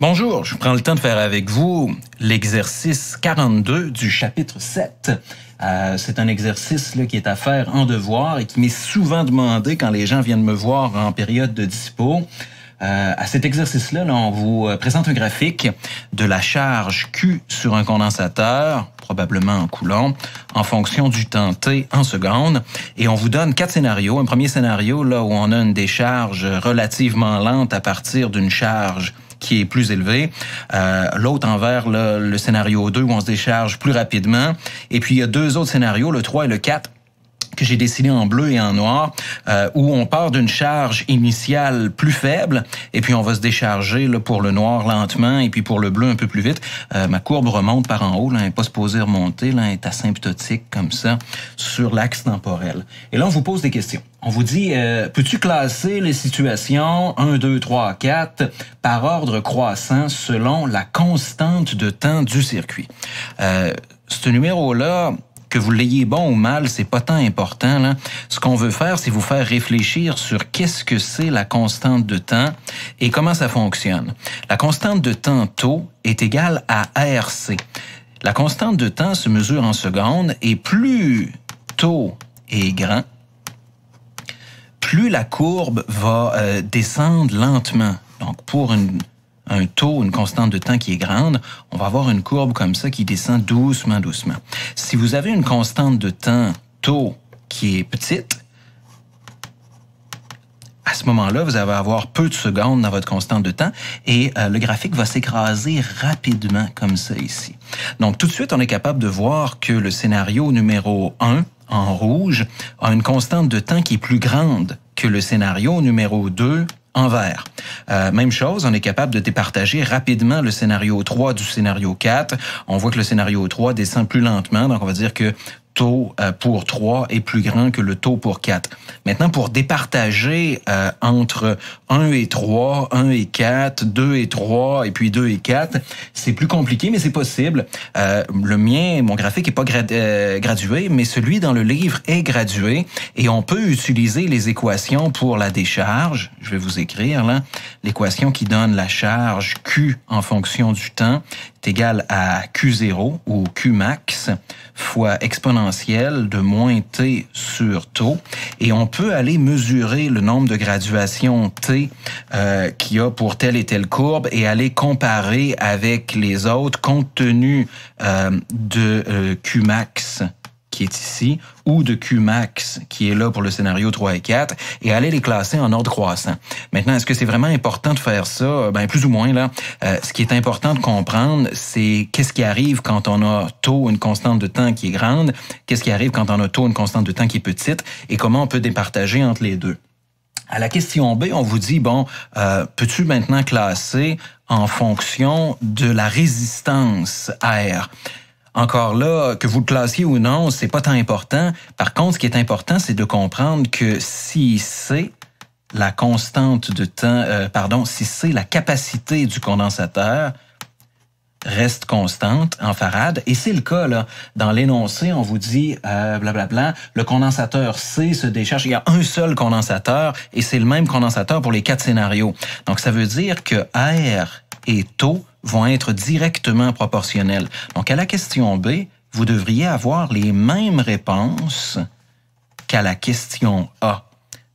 Bonjour, je prends le temps de faire avec vous l'exercice 42 du chapitre 7. Euh, c'est un exercice qui est à faire en devoir et qui m'est souvent demandé quand les gens viennent me voir en période de dispo. Euh, à cet exercice-là, on vous euh, présente un graphique de la charge Q sur un condensateur, probablement en coulant, en fonction du temps T en seconde. Et on vous donne quatre scénarios. Un premier scénario là où on a une décharge relativement lente à partir d'une charge qui est plus élevé, euh, l'autre envers le, le, scénario 2 où on se décharge plus rapidement, et puis il y a deux autres scénarios, le 3 et le 4 que j'ai dessiné en bleu et en noir, euh, où on part d'une charge initiale plus faible, et puis on va se décharger là, pour le noir lentement, et puis pour le bleu un peu plus vite. Euh, ma courbe remonte par en haut, là, elle n'est pas supposée remonter, là, elle est asymptotique comme ça, sur l'axe temporel. Et là, on vous pose des questions. On vous dit, euh, peux-tu classer les situations 1, 2, 3, 4 par ordre croissant selon la constante de temps du circuit? Euh, ce numéro-là, que vous l'ayez bon ou mal, c'est pas tant important. Là. Ce qu'on veut faire, c'est vous faire réfléchir sur qu'est-ce que c'est la constante de temps et comment ça fonctionne. La constante de temps taux est égale à RC. La constante de temps se mesure en secondes et plus taux est grand, plus la courbe va euh, descendre lentement. Donc, pour une un taux, une constante de temps qui est grande, on va avoir une courbe comme ça qui descend doucement, doucement. Si vous avez une constante de temps taux qui est petite, à ce moment-là, vous allez avoir peu de secondes dans votre constante de temps et euh, le graphique va s'écraser rapidement comme ça ici. Donc tout de suite, on est capable de voir que le scénario numéro 1 en rouge a une constante de temps qui est plus grande que le scénario numéro 2 en vert. Euh, même chose, on est capable de départager rapidement le scénario 3 du scénario 4. On voit que le scénario 3 descend plus lentement, donc on va dire que taux euh, pour 3 est plus grand que le taux pour 4. Maintenant, pour départager euh, entre 1 et 3, 1 et 4, 2 et 3, et puis 2 et 4, c'est plus compliqué, mais c'est possible. Euh, le mien, mon graphique n'est pas gradué, mais celui dans le livre est gradué, et on peut utiliser les équations pour la décharge. Je vais vous écrire là, l'équation qui donne la charge Q en fonction du temps est égal à Q0 ou Qmax fois exponentielle de moins T sur taux. Et on peut aller mesurer le nombre de graduations T euh, qu'il y a pour telle et telle courbe et aller comparer avec les autres compte tenu euh, de euh, Qmax qui est ici ou de Qmax qui est là pour le scénario 3 et 4 et aller les classer en ordre croissant. Maintenant, est-ce que c'est vraiment important de faire ça? Ben, plus ou moins, là. Euh, ce qui est important de comprendre, c'est qu'est-ce qui arrive quand on a taux, une constante de temps qui est grande, qu'est-ce qui arrive quand on a taux, une constante de temps qui est petite et comment on peut départager entre les deux. À la question B, on vous dit, bon, euh, peux-tu maintenant classer en fonction de la résistance R? encore là, que vous le classiez ou non, c'est pas tant important. Par contre, ce qui est important, c'est de comprendre que si c'est la constante de temps, euh, pardon, si c'est la capacité du condensateur reste constante en farade, et c'est le cas là. Dans l'énoncé, on vous dit euh, blablabla, euh, bla, le condensateur C se décharge. Il y a un seul condensateur et c'est le même condensateur pour les quatre scénarios. Donc ça veut dire que R et taux vont être directement proportionnelles. Donc à la question B, vous devriez avoir les mêmes réponses qu'à la question A,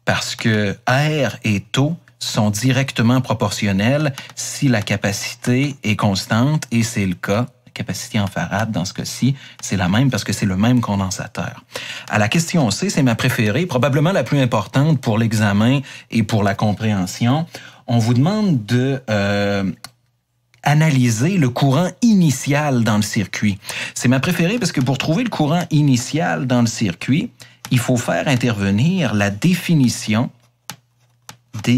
parce que R et taux sont directement proportionnels si la capacité est constante, et c'est le cas. La capacité en farad, dans ce cas-ci, c'est la même parce que c'est le même condensateur. À la question C, c'est ma préférée, probablement la plus importante pour l'examen et pour la compréhension. On vous demande de euh, analyser le courant initial dans le circuit. C'est ma préférée parce que pour trouver le courant initial dans le circuit, il faut faire intervenir la définition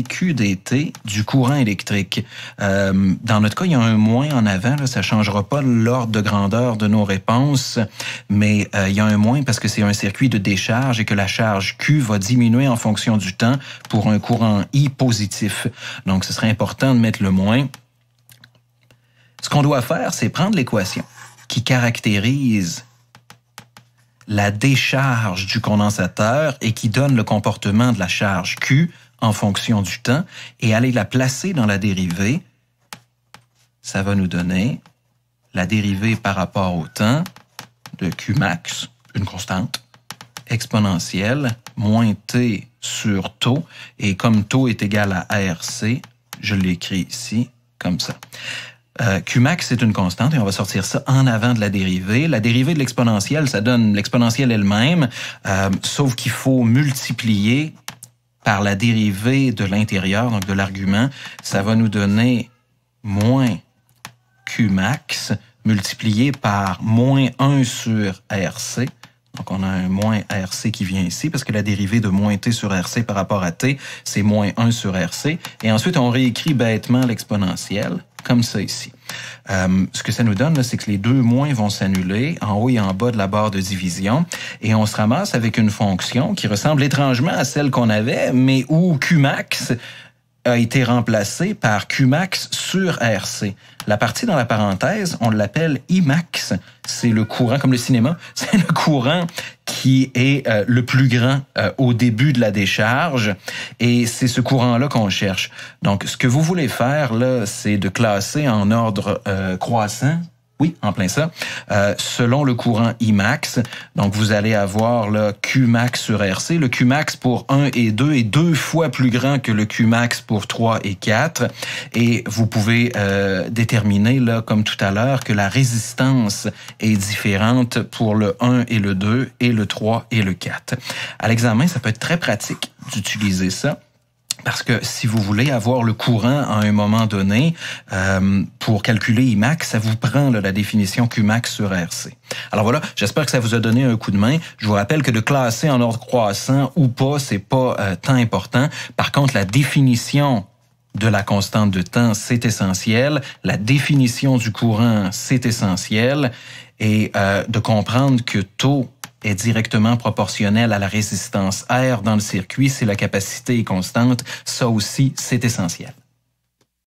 QDT du courant électrique. Euh, dans notre cas, il y a un moins en avant, ça changera pas l'ordre de grandeur de nos réponses, mais euh, il y a un moins parce que c'est un circuit de décharge et que la charge Q va diminuer en fonction du temps pour un courant I positif. Donc, ce serait important de mettre le moins ce qu'on doit faire, c'est prendre l'équation qui caractérise la décharge du condensateur et qui donne le comportement de la charge Q en fonction du temps et aller la placer dans la dérivée, ça va nous donner la dérivée par rapport au temps de Q max, une constante, exponentielle, moins T sur taux. Et comme taux est égal à ARC, je l'écris ici comme ça. Qmax, euh, c'est une constante et on va sortir ça en avant de la dérivée. La dérivée de l'exponentielle, ça donne l'exponentielle elle-même, euh, sauf qu'il faut multiplier par la dérivée de l'intérieur, donc de l'argument. Ça va nous donner moins Qmax multiplié par moins 1 sur RC. Donc, on a un moins RC qui vient ici, parce que la dérivée de moins T sur RC par rapport à T, c'est moins 1 sur RC. Et ensuite, on réécrit bêtement l'exponentielle comme ça ici. Euh, ce que ça nous donne, c'est que les deux moins vont s'annuler en haut et en bas de la barre de division, et on se ramasse avec une fonction qui ressemble étrangement à celle qu'on avait, mais où Qmax a été remplacé par Qmax sur RC. La partie dans la parenthèse, on l'appelle Imax. C'est le courant, comme le cinéma, c'est le courant qui est euh, le plus grand euh, au début de la décharge. Et c'est ce courant-là qu'on cherche. Donc, ce que vous voulez faire, là, c'est de classer en ordre euh, croissant oui, en plein ça. Euh, selon le courant IMAX, donc vous allez avoir le Qmax sur RC. Le Qmax pour 1 et 2 est deux fois plus grand que le Qmax pour 3 et 4. Et vous pouvez euh, déterminer, là, comme tout à l'heure, que la résistance est différente pour le 1 et le 2 et le 3 et le 4. À l'examen, ça peut être très pratique d'utiliser ça. Parce que si vous voulez avoir le courant à un moment donné, euh, pour calculer IMAX, ça vous prend la définition QMAX sur RC. Alors voilà, j'espère que ça vous a donné un coup de main. Je vous rappelle que de classer en ordre croissant ou pas, c'est pas euh, tant important. Par contre, la définition de la constante de temps, c'est essentiel. La définition du courant, c'est essentiel. Et euh, de comprendre que taux est directement proportionnelle à la résistance R dans le circuit. Si la capacité est constante, ça aussi, c'est essentiel.